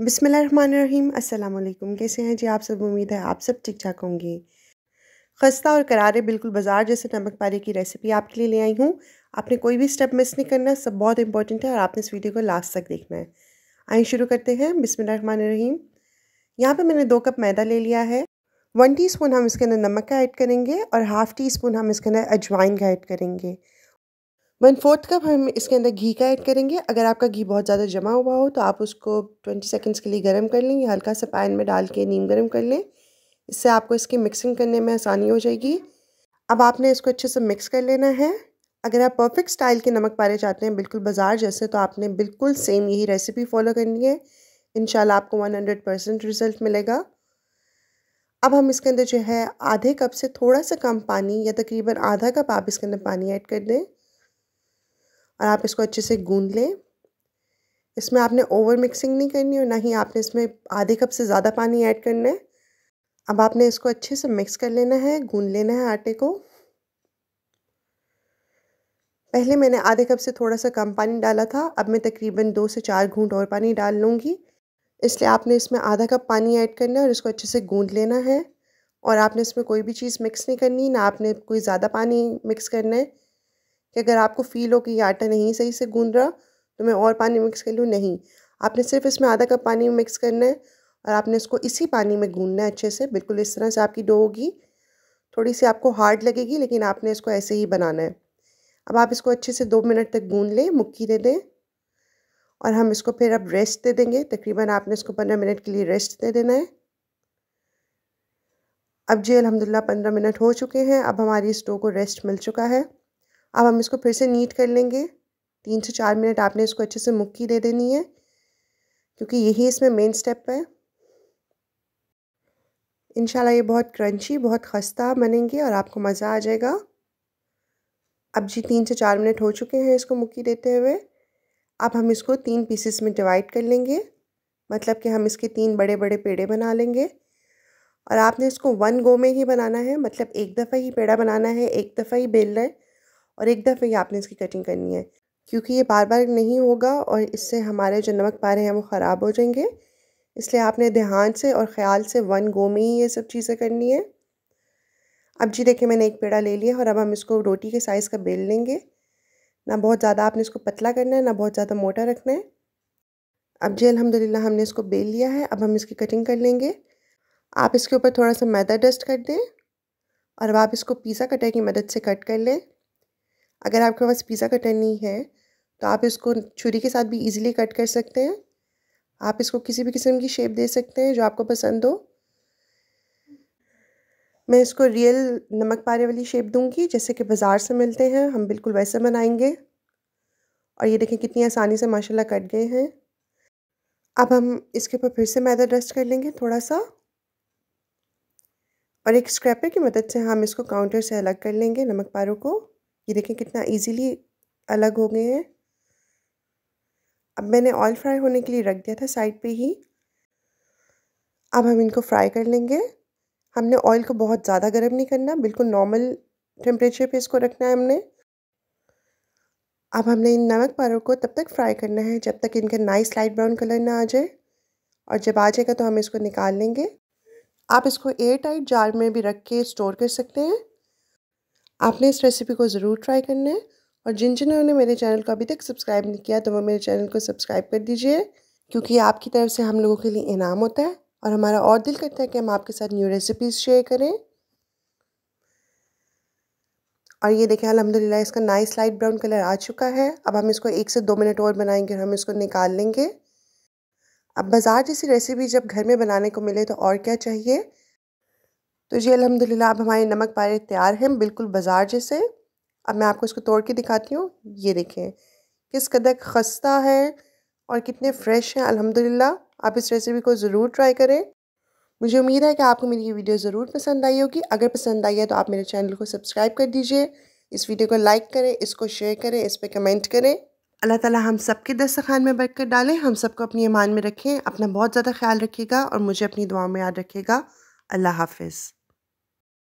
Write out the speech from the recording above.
बिसमीम अल्लाम कैसे हैं जी आप सब उम्मीद है आप सब ठीक ठाक होंगे खस्ता और करारे बिल्कुल बाजार जैसे नमक पारे की रेसिपी आपके लिए ले आई हूँ आपने कोई भी स्टेप मिस नहीं करना सब बहुत इंपॉर्टेंट है और आपने इस वीडियो को लास्ट तक देखना है आइए शुरू करते हैं बिसमीम यहाँ पर मैंने दो कप मैदा ले लिया है वन टी हम इसके अंदर नमक का ऐड करेंगे और हाफ़ टी स्पून हम इसके अंदर अजवाइन का ऐड करेंगे वन फोर्थ कप हम इसके अंदर घी का ऐड करेंगे अगर आपका घी बहुत ज़्यादा जमा हुआ हो तो आप उसको ट्वेंटी सेकेंड्स के लिए गर्म कर लें या हल्का सा पैन में डाल के नीम गर्म कर लें इससे आपको इसकी मिक्सिंग करने में आसानी हो जाएगी अब आपने इसको अच्छे से मिक्स कर लेना है अगर आप परफेक्ट स्टाइल के नमक पारे चाहते हैं बिल्कुल बाजार जैसे तो आपने बिल्कुल सेम यही रेसिपी फॉलो करनी है इन आपको वन हंड्रेड परसेंट रिज़ल्ट मिलेगा अब हम इसके अंदर जो है आधे कप से थोड़ा सा कम पानी या तकरीबन आधा कप आप इसके अंदर पानी ऐड कर दें और आप इसको अच्छे से गूंद लें इसमें आपने ओवर मिक्सिंग नहीं करनी और ना ही आपने इसमें आधे कप से ज़्यादा पानी ऐड करना है अब आपने इसको अच्छे से मिक्स कर लेना है गूंद लेना है आटे को पहले मैंने आधे कप से थोड़ा सा कम पानी डाला था अब मैं तकरीबन दो से चार घूंट और पानी डाल लूँगी इसलिए आपने इसमें आधा कप पानी ऐड करना है और इसको अच्छे से गूंद लेना है और आपने इसमें कोई भी चीज़ मिक्स नहीं करनी ना आपने कोई ज़्यादा पानी मिक्स करना है कि अगर आपको फ़ील हो कि ये आटा नहीं सही से गूंद रहा तो मैं और पानी मिक्स कर लूँ नहीं आपने सिर्फ इसमें आधा कप पानी मिक्स करना है और आपने इसको इसी पानी में गूंदना है अच्छे से बिल्कुल इस तरह से आपकी डो होगी थोड़ी सी आपको हार्ड लगेगी लेकिन आपने इसको ऐसे ही बनाना है अब आप इसको अच्छे से दो मिनट तक गूंद लें मुक्की दे दें और हम इसको फिर अब रेस्ट दे देंगे तकरीबन आपने इसको पंद्रह मिनट के लिए रेस्ट दे देना है अब जी अलहमदिल्ला पंद्रह मिनट हो चुके हैं अब हमारी इस डो को रेस्ट मिल चुका है अब हम इसको फिर से नीट कर लेंगे तीन से चार मिनट आपने इसको अच्छे से मुक्की दे देनी है क्योंकि यही इसमें मेन स्टेप है इनशाला ये बहुत क्रंची बहुत खस्ता बनेंगे और आपको मज़ा आ जाएगा अब जी तीन से चार मिनट हो चुके हैं इसको मुक्की देते हुए अब हम इसको तीन पीसेस में डिवाइड कर लेंगे मतलब कि हम इसके तीन बड़े बड़े पेड़े बना लेंगे और आपने इसको वन गो में ही बनाना है मतलब एक दफ़ा ही पेड़ा बनाना है एक दफ़ा ही बेलना है और एक दफ़े ही आपने इसकी कटिंग करनी है क्योंकि ये बार बार नहीं होगा और इससे हमारे जो नमक पारे हैं वो ख़राब हो जाएंगे इसलिए आपने ध्यान से और ख़्याल से वन गो में ही ये सब चीज़ें करनी है अब जी देखिए मैंने एक पेड़ा ले लिया और अब हम इसको रोटी के साइज़ का बेल लेंगे ना बहुत ज़्यादा आपने इसको पतला करना है ना बहुत ज़्यादा मोटा रखना है अब जी अलहमदिल्ला हमने इसको बेल लिया है अब हम इसकी कटिंग कर लेंगे आप इसके ऊपर थोड़ा सा मैदा डस्ट कर दें और अब आप इसको पीसा कटर की मदद से कट कर लें अगर आपके पास पिज़्ज़ा कटर नहीं है तो आप इसको छुरी के साथ भी ईजिली कट कर सकते हैं आप इसको किसी भी किस्म की शेप दे सकते हैं जो आपको पसंद हो मैं इसको रियल नमक पारे वाली शेप दूंगी जैसे कि बाज़ार से मिलते हैं हम बिल्कुल वैसे बनाएंगे और ये देखें कितनी आसानी से माशाल्लाह कट गए हैं अब हम इसके ऊपर फिर से मैदा डस्ट कर लेंगे थोड़ा सा और एक स्क्रैपर की मदद से हम इसको काउंटर से अलग कर लेंगे नमक पारों को ये देखें कितना इजीली अलग हो गए हैं अब मैंने ऑयल फ्राई होने के लिए रख दिया था साइड पे ही अब हम इनको फ्राई कर लेंगे हमने ऑयल को बहुत ज़्यादा गर्म नहीं करना बिल्कुल नॉर्मल टेम्परेचर पे इसको रखना है हमने अब हमने इन नमक पारों को तब तक फ्राई करना है जब तक इनका नाइस लाइट ब्राउन कलर ना आ जाए और जब आ जाएगा तो हम इसको निकाल लेंगे आप इसको एयर टाइट जार में भी रख के स्टोर कर सकते हैं आपने इस रेसिपी को ज़रूर ट्राई करना है और जिन जिन्होंने मेरे चैनल को अभी तक सब्सक्राइब नहीं किया तो वो मेरे चैनल को सब्सक्राइब कर दीजिए क्योंकि आपकी तरफ से हम लोगों के लिए इनाम होता है और हमारा और दिल करता है कि हम आपके साथ न्यू रेसिपीज़ शेयर करें और ये देखें अलहमदिल्ला इसका नाइस लाइट ब्राउन कलर आ चुका है अब हम इसको एक से दो मिनट और बनाएंगे और हम इसको निकाल लेंगे अब बाज़ार जैसी रेसिपी जब घर में बनाने को मिले तो और क्या चाहिए तो जी अल्हम्दुलिल्लाह अब हमारे नमक पारे तैयार हैं बिल्कुल बाज़ार जैसे अब मैं आपको इसको तोड़ के दिखाती हूँ ये देखें किस कदर खस्ता है और कितने फ्रेश हैं अल्हम्दुलिल्लाह आप इस रेसिपी को ज़रूर ट्राई करें मुझे उम्मीद है कि आपको मेरी ये वीडियो ज़रूर पसंद आई होगी अगर पसंद आई है तो आप मेरे चैनल को सब्सक्राइब कर दीजिए इस वीडियो को लाइक करें इसको शेयर करें इस पर कमेंट करें अल्लाह ताला हम सब के दस्तखान में बैठ कर डालें हम सबको अपनी ईमान में रखें अपना बहुत ज़्यादा ख्याल रखिएगा और मुझे अपनी दुआ में याद रखिएगा अल्लाह हाफिज़